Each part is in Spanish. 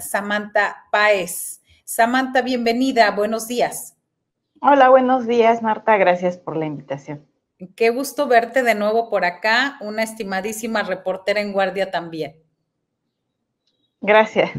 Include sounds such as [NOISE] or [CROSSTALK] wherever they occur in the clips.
Samantha Paez. Samantha, bienvenida, buenos días. Hola, buenos días, Marta, gracias por la invitación. Qué gusto verte de nuevo por acá, una estimadísima reportera en guardia también. Gracias.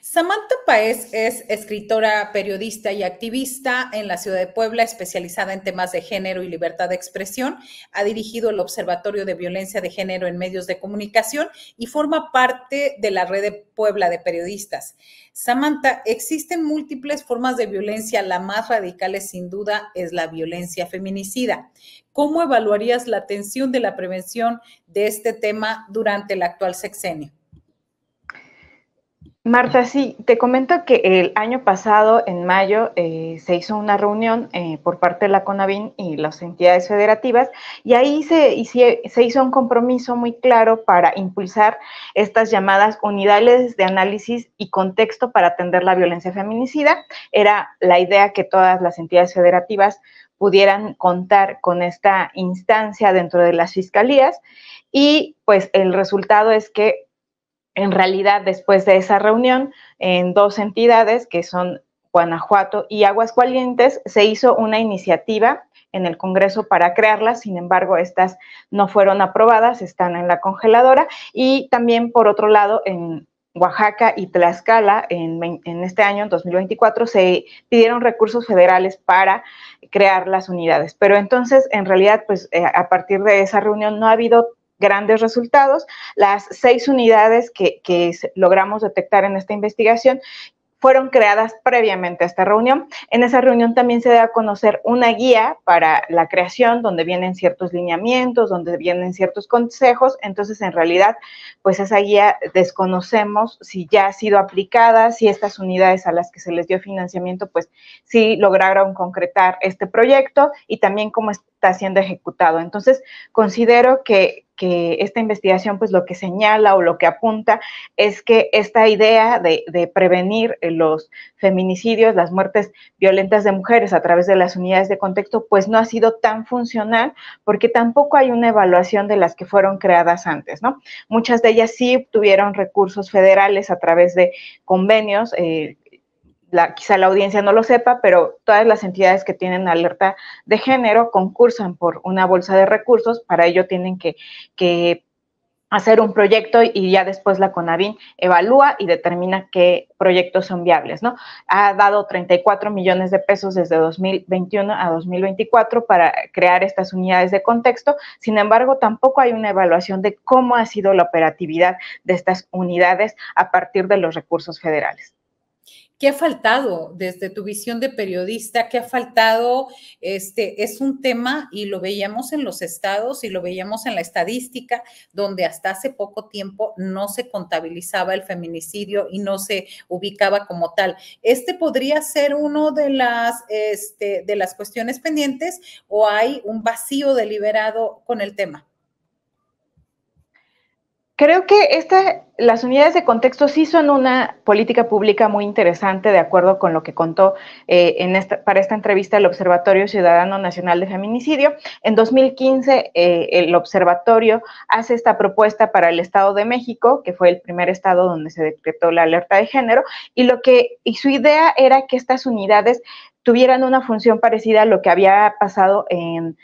Samantha Paez es escritora, periodista y activista en la ciudad de Puebla, especializada en temas de género y libertad de expresión. Ha dirigido el Observatorio de Violencia de Género en Medios de Comunicación y forma parte de la red de Puebla de Periodistas. Samantha, existen múltiples formas de violencia. La más radical sin duda es la violencia feminicida. ¿Cómo evaluarías la atención de la prevención de este tema durante el actual sexenio? Marta, sí, te comento que el año pasado, en mayo, eh, se hizo una reunión eh, por parte de la CONAVIN y las entidades federativas y ahí se, se, hizo un compromiso muy claro para impulsar estas llamadas unidades de análisis y contexto para atender la violencia feminicida. Era la idea que todas las entidades federativas pudieran contar con esta instancia dentro de las fiscalías y pues el resultado es que en realidad después de esa reunión en dos entidades que son Guanajuato y Aguascalientes se hizo una iniciativa en el Congreso para crearlas, sin embargo, estas no fueron aprobadas, están en la congeladora. Y también, por otro lado, en Oaxaca y Tlaxcala, en, este año, en 2024, se pidieron recursos federales para crear las unidades. Pero entonces, en realidad, pues eh, a partir de esa reunión no ha habido grandes resultados. Las seis unidades que, logramos detectar en esta investigación fueron creadas previamente a esta reunión. En esa reunión también se da a conocer una guía para la creación, donde vienen ciertos lineamientos, donde vienen ciertos consejos. Entonces, en realidad, pues esa guía desconocemos si ya ha sido aplicada, si estas unidades a las que se les dio financiamiento, pues sí lograron concretar este proyecto y también cómo, está siendo ejecutado. Entonces, considero que, esta investigación, pues lo que señala o lo que apunta es que esta idea de, prevenir los feminicidios, las muertes violentas de mujeres a través de las unidades de contexto, pues no ha sido tan funcional porque tampoco hay una evaluación de las que fueron creadas antes, ¿no? Muchas de ellas sí obtuvieron recursos federales a través de convenios. Eh, quizá la audiencia no lo sepa, pero todas las entidades que tienen alerta de género concursan por una bolsa de recursos, para ello tienen que, hacer un proyecto y ya después la CONAVIN evalúa y determina qué proyectos son viables, ¿no? Ha dado 34 millones de pesos desde 2021 a 2024 para crear estas unidades de contexto. Sin embargo, tampoco hay una evaluación de cómo ha sido la operatividad de estas unidades a partir de los recursos federales. ¿Qué ha faltado desde tu visión de periodista? ¿Qué ha faltado? Este es un tema y lo veíamos en los estados y lo veíamos en la estadística, donde hasta hace poco tiempo no se contabilizaba el feminicidio y no se ubicaba como tal. Este podría ser uno de las este, de las cuestiones pendientes o hay un vacío deliberado con el tema. Creo que esta, las unidades de contexto sí son una política pública muy interesante, de acuerdo con lo que contó eh, en esta, para esta entrevista el Observatorio Ciudadano Nacional de Feminicidio. En 2015, eh, el observatorio hace esta propuesta para el Estado de México, que fue el primer estado donde se decretó la alerta de género, y, lo que, y su idea era que estas unidades tuvieran una función parecida a lo que había pasado en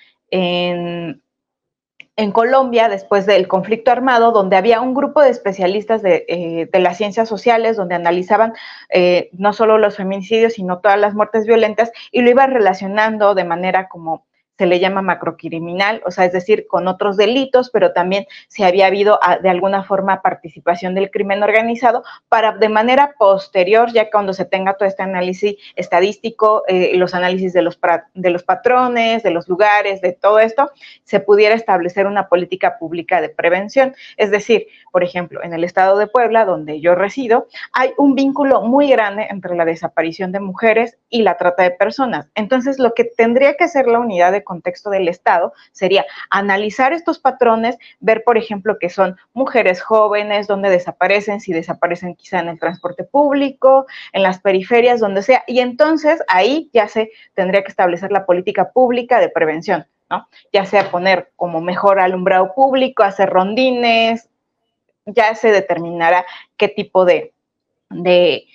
en Colombia después del conflicto armado, donde había un grupo de especialistas de, eh, de las ciencias sociales, donde analizaban eh, no solo los feminicidios, sino todas las muertes violentas, y lo iba relacionando de manera como se le llama macrocriminal, o sea, es decir, con otros delitos, pero también si había habido ah, de alguna forma participación del crimen organizado, para de manera posterior, ya cuando se tenga todo este análisis estadístico, eh, los análisis de los, de los patrones, de los lugares, de todo esto, se pudiera establecer una política pública de prevención. Es decir, por ejemplo, en el estado de Puebla, donde yo resido, hay un vínculo muy grande entre la desaparición de mujeres y la trata de personas. Entonces, lo que tendría que hacer la unidad de contexto del Estado sería analizar estos patrones, ver, por ejemplo, que son mujeres jóvenes, donde desaparecen, si desaparecen quizá en el transporte público, en las periferias, donde sea, y entonces ahí ya se tendría que establecer la política pública de prevención. ¿no? Ya sea poner como mejor alumbrado público, hacer rondines, ya se determinará qué tipo de, de,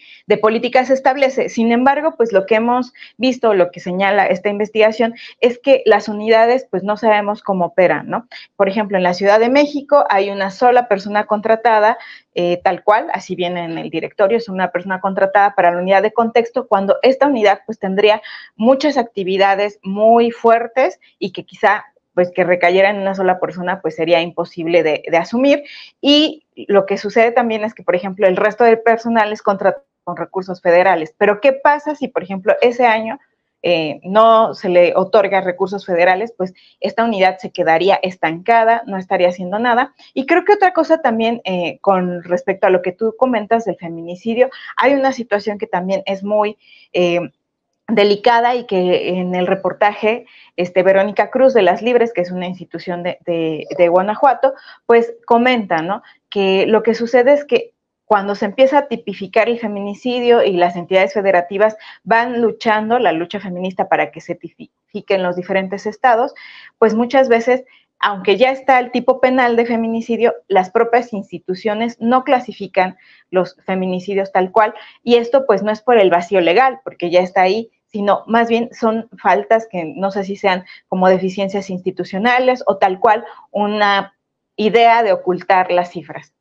políticas establece. Sin embargo, pues lo que hemos visto, lo que señala esta investigación, es que las unidades, pues no sabemos cómo operan, ¿no? Por ejemplo, en la Ciudad de México hay una sola persona contratada, eh, tal cual, así viene en el directorio, es una persona contratada para la unidad de contexto, cuando esta unidad, pues tendría muchas actividades muy fuertes y que quizá pues que recayera en una sola persona, pues sería imposible de, de asumir. Y lo que sucede también es que, por ejemplo, el resto del personal es contratado con recursos federales. Pero ¿qué pasa si, por ejemplo, ese año eh, no se le otorga recursos federales? Pues esta unidad se quedaría estancada, no estaría haciendo nada. Y creo que otra cosa también eh, con respecto a lo que tú comentas del feminicidio, hay una situación que también es muy... Eh, delicada y que en el reportaje este, Verónica Cruz de Las Libres, que es una institución de, Guanajuato, pues comenta, ¿no? Que lo que sucede es que cuando se empieza a tipificar el feminicidio y las entidades federativas van luchando, la lucha feminista para que se tipifique en los diferentes estados, pues muchas veces, aunque ya está el tipo penal de feminicidio, las propias instituciones no clasifican los feminicidios tal cual y esto pues no es por el vacío legal, porque ya está ahí sino más bien son faltas que no sé si sean como deficiencias institucionales o tal cual una idea de ocultar las cifras.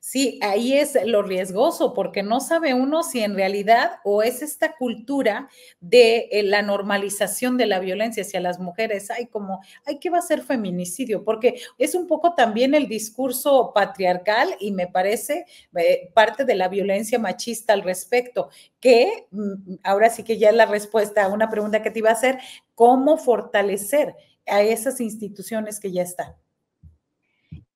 Sí, ahí es lo riesgoso, porque no sabe uno si en realidad o es esta cultura de eh, la normalización de la violencia hacia las mujeres. Hay como, ay, ¿qué va a ser feminicidio? Porque es un poco también el discurso patriarcal y me parece eh, parte de la violencia machista al respecto, que mm, ahora sí que ya es la respuesta a una pregunta que te iba a hacer, ¿cómo fortalecer a esas instituciones que ya están?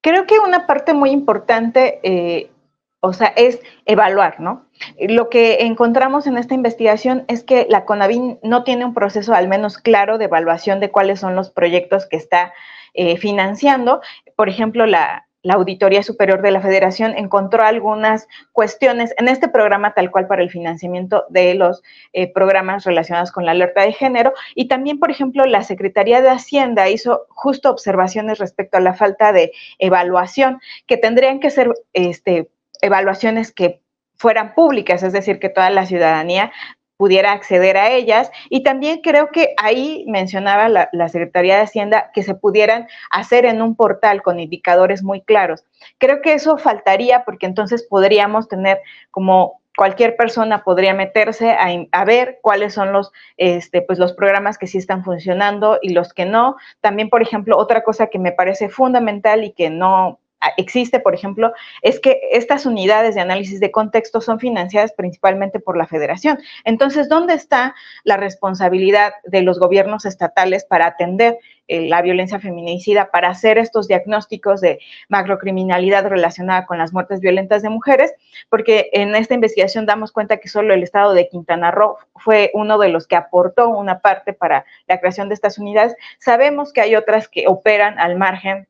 Creo que una parte muy importante, eh, o sea, es evaluar, ¿no? Lo que encontramos en esta investigación es que la CONAVIN no tiene un proceso al menos claro de evaluación de cuáles son los proyectos que está eh, financiando. Por ejemplo, la, la Auditoría Superior de la Federación encontró algunas cuestiones en este programa tal cual para el financiamiento de los eh, programas relacionados con la alerta de género y también, por ejemplo, la Secretaría de Hacienda hizo justo observaciones respecto a la falta de evaluación, que tendrían que ser este, evaluaciones que fueran públicas, es decir, que toda la ciudadanía pudiera acceder a ellas. Y también creo que ahí mencionaba la, Secretaría de Hacienda que se pudieran hacer en un portal con indicadores muy claros. Creo que eso faltaría porque entonces podríamos tener como cualquier persona podría meterse a, ver cuáles son los, este, pues los programas que sí están funcionando y los que no. También, por ejemplo, otra cosa que me parece fundamental y que no Ah, existe, por ejemplo, es que estas unidades de análisis de contexto son financiadas principalmente por la federación. Entonces, ¿dónde está la responsabilidad de los gobiernos estatales para atender eh, la violencia feminicida, para hacer estos diagnósticos de macrocriminalidad relacionada con las muertes violentas de mujeres? Porque en esta investigación damos cuenta que solo el estado de Quintana Roo fue uno de los que aportó una parte para la creación de estas unidades. Sabemos que hay otras que operan al margen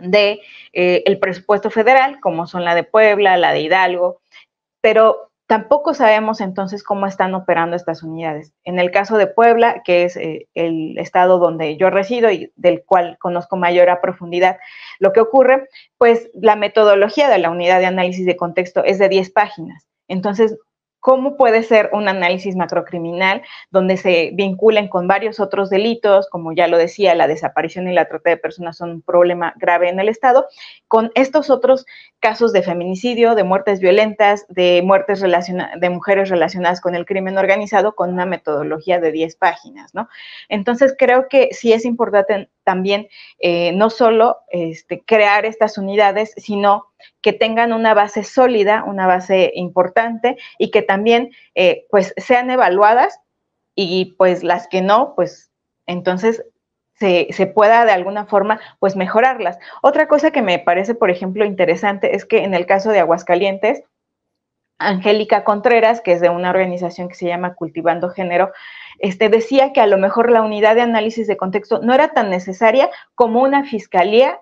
de eh, el presupuesto federal, como son la de Puebla, la de Hidalgo, pero tampoco sabemos entonces cómo están operando estas unidades. En el caso de Puebla, que es eh, el estado donde yo resido y del cual conozco mayor a profundidad lo que ocurre, pues la metodología de la unidad de análisis de contexto es de 10 páginas. Entonces, cómo puede ser un análisis macrocriminal donde se vinculen con varios otros delitos, como ya lo decía, la desaparición y la trata de personas son un problema grave en el Estado, con estos otros casos de feminicidio, de muertes violentas, de muertes de mujeres relacionadas con el crimen organizado, con una metodología de 10 páginas, ¿no? Entonces creo que sí es importante también eh, no solo este, crear estas unidades, sino que tengan una base sólida, una base importante y que también eh, pues sean evaluadas y pues las que no, pues entonces se, pueda de alguna forma pues mejorarlas. Otra cosa que me parece, por ejemplo, interesante es que en el caso de Aguascalientes, Angélica Contreras, que es de una organización que se llama Cultivando Género, este, decía que a lo mejor la unidad de análisis de contexto no era tan necesaria como una fiscalía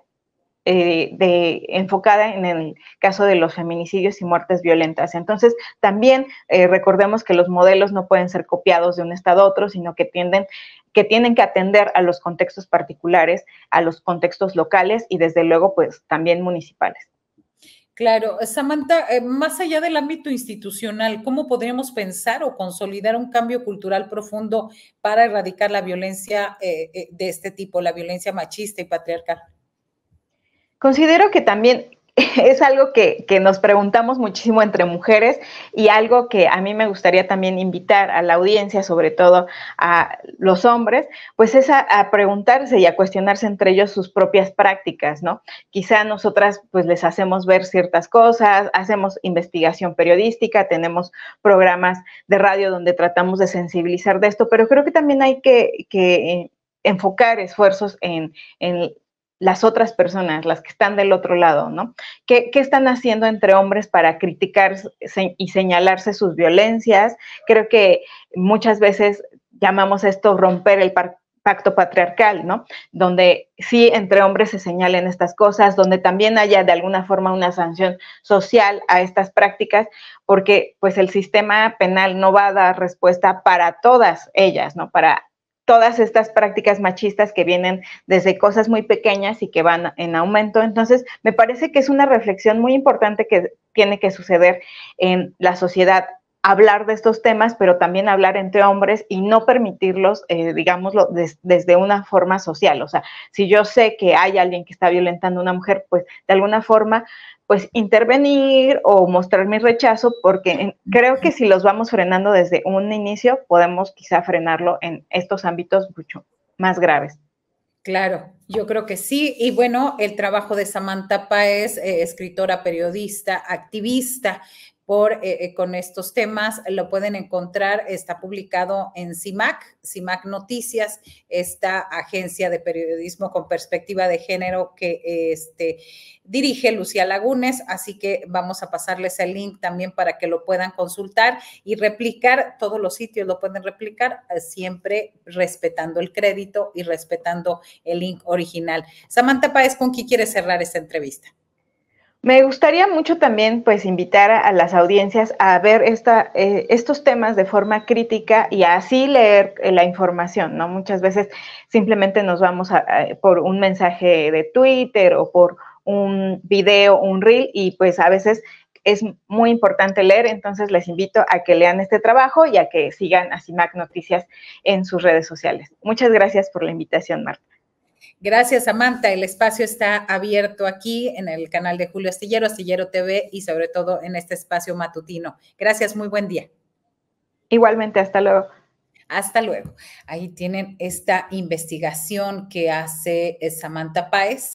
eh, enfocada en el caso de los feminicidios y muertes violentas. Entonces, también eh, recordemos que los modelos no pueden ser copiados de un estado a otro, sino que tienden que tienen que atender a los contextos particulares, a los contextos locales y desde luego pues también municipales. Claro, Samantha, eh, más allá del ámbito institucional, ¿cómo podríamos pensar o consolidar un cambio cultural profundo para erradicar la violencia de este tipo, la violencia machista y patriarcal? Considero que también [LAUGHS] es algo que, nos preguntamos muchísimo entre mujeres y algo que a mí me gustaría también invitar a la audiencia, sobre todo a los hombres, pues es a, preguntarse y a cuestionarse entre ellos sus propias prácticas, ¿no? Quizá nosotras pues les hacemos ver ciertas cosas, hacemos investigación periodística, tenemos programas de radio donde tratamos de sensibilizar de esto, pero creo que también hay que, enfocar esfuerzos en las otras personas, las que están del otro lado, ¿no? ¿Qué, están haciendo entre hombres para criticar y señalarse sus violencias? Creo que muchas veces llamamos esto romper el pacto patriarcal, ¿no? Donde sí entre hombres se señalen estas cosas, donde también haya de alguna forma una sanción social a estas prácticas, porque pues el sistema penal no va a dar respuesta para todas ellas, ¿no? Para todas estas prácticas machistas que vienen desde cosas muy pequeñas y que van en aumento. Entonces, me parece que es una reflexión muy importante que tiene que suceder en la sociedad hablar de estos temas, pero también hablar entre hombres y no permitirlos, eh, digámoslo, desde una forma social. O sea, si yo sé que hay alguien que está violentando a una mujer, pues de alguna forma, pues intervenir o mostrar mi rechazo, porque creo que si los vamos frenando desde un inicio, podemos quizá frenarlo en estos ámbitos mucho más graves. Claro, yo creo que sí. Y bueno, el trabajo de Samantha Paez, eh, escritora, periodista, activista, eh, eh, con estos temas. Lo pueden encontrar, está publicado en CIMAC, CIMAC Noticias, esta agencia de periodismo con perspectiva de género que este, dirige Lucía Lagunes. Así que vamos a pasarles el link también para que lo puedan consultar y replicar. Todos los sitios lo pueden replicar, eh, siempre respetando el crédito y respetando el link original. Samantha Páez, ¿con quién quiere cerrar esta entrevista? Me gustaría mucho también pues invitar a, las audiencias a ver esta, eh, estos temas de forma crítica y así leer eh, la información, ¿no? Muchas veces simplemente nos vamos por un mensaje de Twitter o por un video, un reel y pues a veces es muy importante leer, entonces les invito a que lean este trabajo y a que sigan a CIMAC Noticias en sus redes sociales. Muchas gracias por la invitación, Marta. Gracias, Samantha. El espacio está abierto aquí en el canal de Julio Astillero, Astillero TV y sobre todo en este espacio matutino. Gracias, muy buen día. Igualmente, hasta luego. Hasta luego. Ahí tienen esta investigación que hace eh, Samantha Páez.